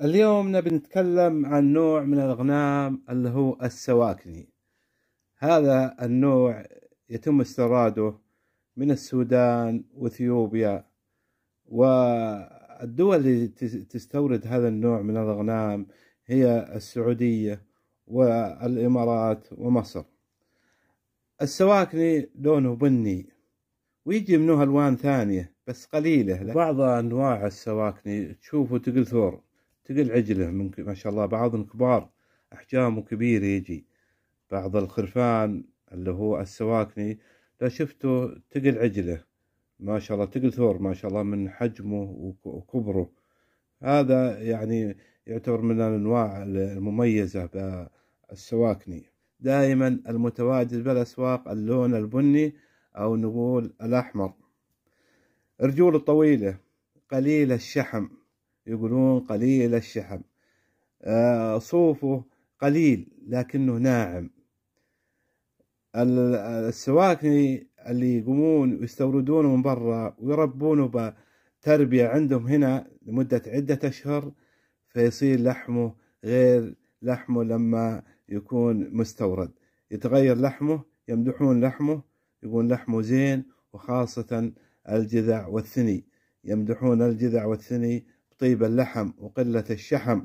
اليوم نبي نتكلم عن نوع من الأغنام اللي هو السواكني هذا النوع يتم استراده من السودان وإثيوبيا والدول اللي تستورد هذا النوع من الأغنام هي السعودية والإمارات ومصر السواكني لونه بني ويجي منه ألوان ثانية بس قليلة بعض أنواع السواكني تشوفه تقل ثور تقل عجله من ما شاء الله بعضهم كبار احجامه كبيره يجي بعض الخرفان اللي هو السواكني لو شفته تقل عجله ما شاء الله تقل ثور ما شاء الله من حجمه وكبره هذا يعني يعتبر من الانواع المميزه بالسواكني دائما المتواجد بالاسواق اللون البني او نقول الاحمر رجوله طويله قليل الشحم يقولون قليل الشحم آه، صوفه قليل لكنه ناعم السواكني اللي يقومون ويستوردونه من برا ويربونه بتربية عندهم هنا لمدة عدة أشهر فيصير لحمه غير لحمه لما يكون مستورد يتغير لحمه يمدحون لحمه يقول لحمه زين وخاصة الجذع والثني يمدحون الجذع والثني طيب اللحم وقلة الشحم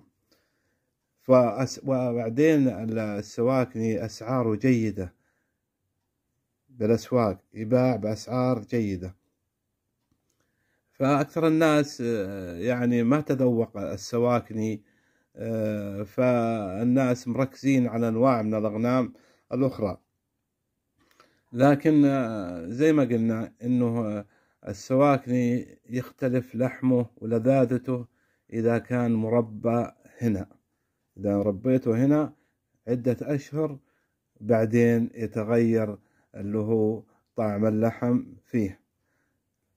وبعدين السواكني يعني أسعاره جيدة بالأسواق يباع بأسعار جيدة فأكثر الناس يعني ما تذوق السواكني يعني، فالناس مركزين على أنواع من الأغنام الأخرى لكن زي ما قلنا أنه السواكني يختلف لحمه ولذاذته إذا كان مربى هنا إذا ربيته هنا عدة أشهر بعدين يتغير اللي هو طعم اللحم فيه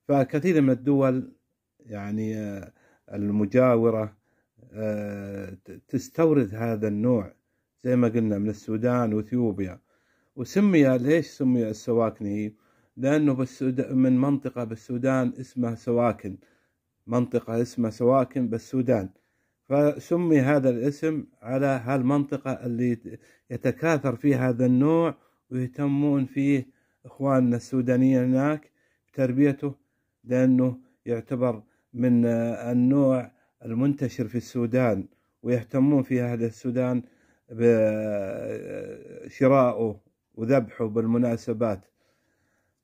فكثير من الدول يعني آه، المجاورة آه، تستورد هذا النوع زي ما قلنا من السودان واثيوبيا وسمي ليش سمي السواكني لأنه من منطقة بالسودان اسمها سواكن منطقة اسمها سواكن بالسودان فسمي هذا الاسم على هالمنطقة اللي يتكاثر فيها هذا النوع ويهتمون فيه إخواننا السودانيين هناك بتربيته لأنه يعتبر من آه، النوع المنتشر في السودان ويهتمون في أهل السودان بشرائه آه، وذبحه بالمناسبات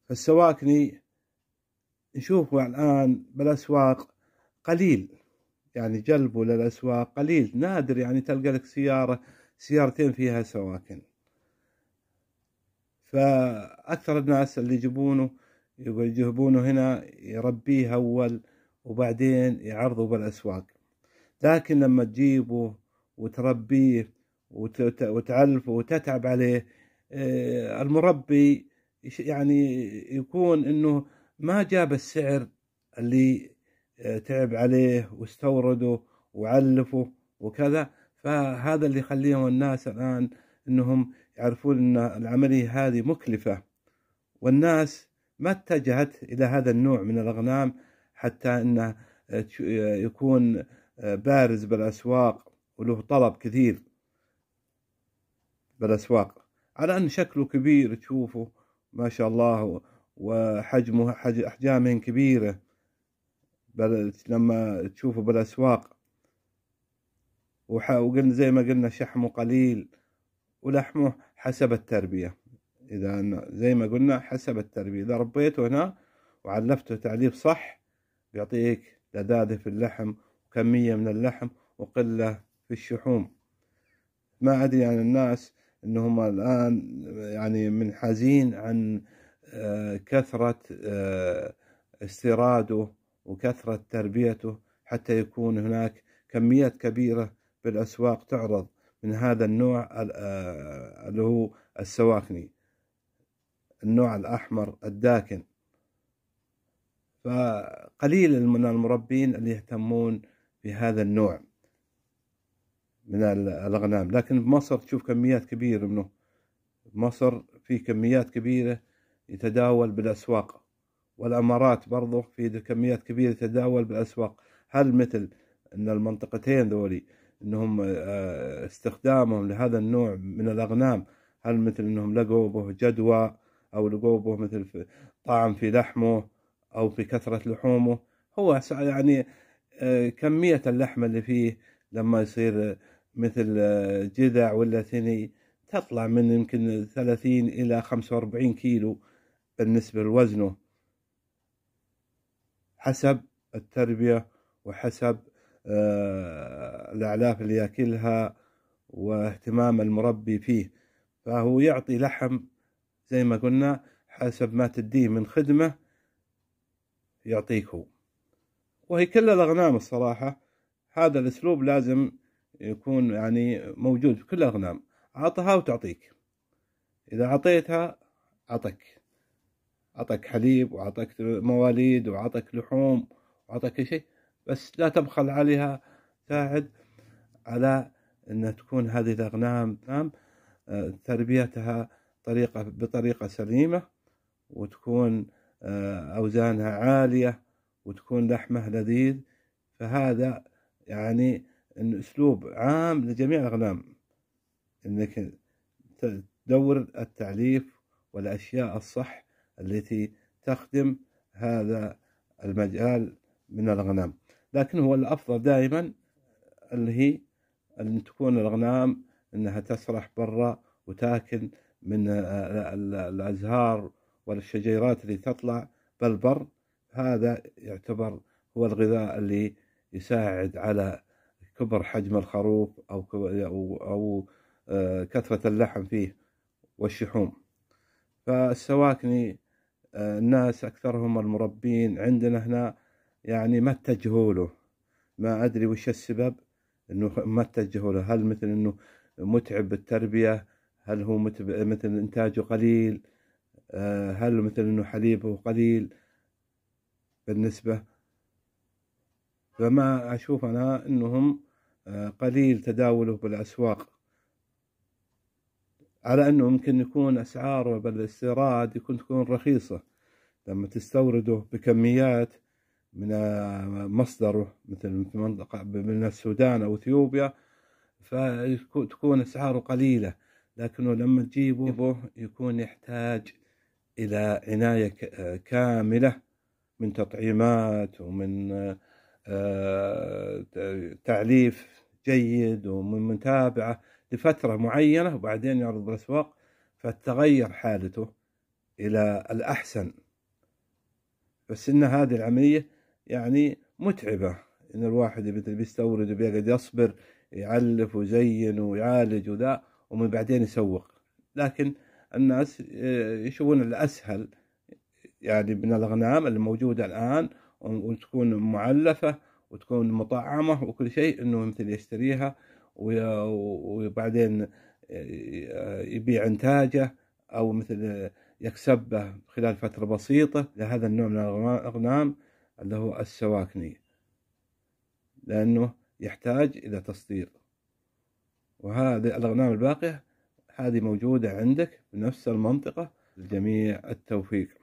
فالسواكني نشوفه الآن بالأسواق قليل يعني جلبه للأسواق قليل نادر يعني تلقى لك سيارة سيارتين فيها سواكن فأكثر الناس اللي يجيبونه يجيبونه هنا يربيه أول وبعدين يعرضه بالأسواق لكن لما تجيبه وتربيه وتعلفه وتتعب عليه آه، المربي يعني يكون انه ما جاب السعر اللي آه، تعب عليه واستورده وعلفه وكذا فهذا اللي يخليهم الناس الان انهم يعرفون ان العمليه هذه مكلفه والناس ما اتجهت الى هذا النوع من الاغنام حتى انه آه، آه، يكون بارز بالاسواق وله طلب كثير بالاسواق على ان شكله كبير تشوفه ما شاء الله وحجمه حج أحجامهم كبيرة بل لما تشوفه بالأسواق وقلنا زي ما قلنا شحمه قليل ولحمه حسب التربية إذا زي ما قلنا حسب التربية إذا ربيته هنا وعلفته تعليف صح بيعطيك لذاذة في اللحم وكمية من اللحم وقلة في الشحوم ما أدري عن يعني الناس انهم الان يعني منحازين عن آه، كثره آه، استيراده وكثره تربيته حتى يكون هناك كميات كبيره بالاسواق تعرض من هذا النوع آه، اللي هو السواكني النوع الاحمر الداكن فقليل من المربين اللي يهتمون بهذا النوع من الأغنام لكن بمصر تشوف كميات كبيرة منه مصر في كميات كبيرة يتداول بالأسواق والأمارات برضه في كميات كبيرة يتداول بالأسواق هل مثل أن المنطقتين ذولي أنهم آه، استخدامهم لهذا النوع من الأغنام هل مثل أنهم لقوا به جدوى أو لقوا به مثل طعم في لحمه أو في كثرة لحومه هو يعني آه، كمية اللحم اللي فيه لما يصير مثل آه، جذع ولا ثني تطلع من يمكن ثلاثين إلى خمسة وأربعين كيلو بالنسبة لوزنه حسب التربية وحسب آه، الأعلاف اللي ياكلها واهتمام المربي فيه فهو يعطي لحم زي ما قلنا حسب ما تديه من خدمة يعطيك هو وهي كل الأغنام الصراحة هذا الأسلوب لازم يكون يعني موجود في كل الأغنام عطها وتعطيك إذا أعطيتها عطك عطك حليب وعطك مواليد وعطك لحوم وعطك شيء بس لا تبخل عليها ساعد على أن تكون هذه الأغنام آه، تربيتها طريقة بطريقة سليمة وتكون آه، أوزانها عالية وتكون لحمه لذيذ فهذا يعني ان اسلوب عام لجميع الاقلام انك تدور التعليف والاشياء الصح التي تخدم هذا المجال من الاغنام لكن هو الافضل دائما اللي هي ان تكون الاغنام انها تسرح برا وتاكل من الازهار والشجيرات اللي تطلع بالبر هذا يعتبر هو الغذاء اللي يساعد على كبر حجم الخروف أو أو آه، كثرة اللحم فيه والشحوم فالسواكني آه، الناس أكثرهم المربين عندنا هنا يعني ما اتجهوا له ما أدري وش السبب أنه ما اتجهوا له هل مثل أنه متعب بالتربية هل هو مثل إنتاجه قليل آه، هل مثل أنه حليبه قليل بالنسبة فما أشوف أنا أنهم آه، قليل تداوله بالأسواق على أنه ممكن يكون أسعاره بالاستيراد يكون تكون رخيصة لما تستورده بكميات من آه، مصدره مثل منطقة من السودان أو إثيوبيا فتكون أسعاره قليلة لكنه لما تجيبه يكون يحتاج إلى عناية آه، كاملة من تطعيمات ومن تعليف جيد ومن متابعة لفترة معينة وبعدين يعرض الأسواق فتغير حالته إلى الأحسن بس إن هذه العملية يعني متعبة إن الواحد مثل بيستورد وبيقعد يصبر يعلف ويزين ويعالج وذا ومن بعدين يسوق لكن الناس آه، يشوفون الأسهل يعني من الأغنام الموجودة الآن وتكون معلفة وتكون مطعمة وكل شيء انه مثل يشتريها وبعدين آه، يبيع انتاجه او مثل آه، يكسبه خلال فترة بسيطة لهذا النوع من الأغنام اللي هو السواكني لأنه يحتاج إلى تصدير وهذه الأغنام الباقية هذه موجودة عندك بنفس المنطقة للجميع التوفيق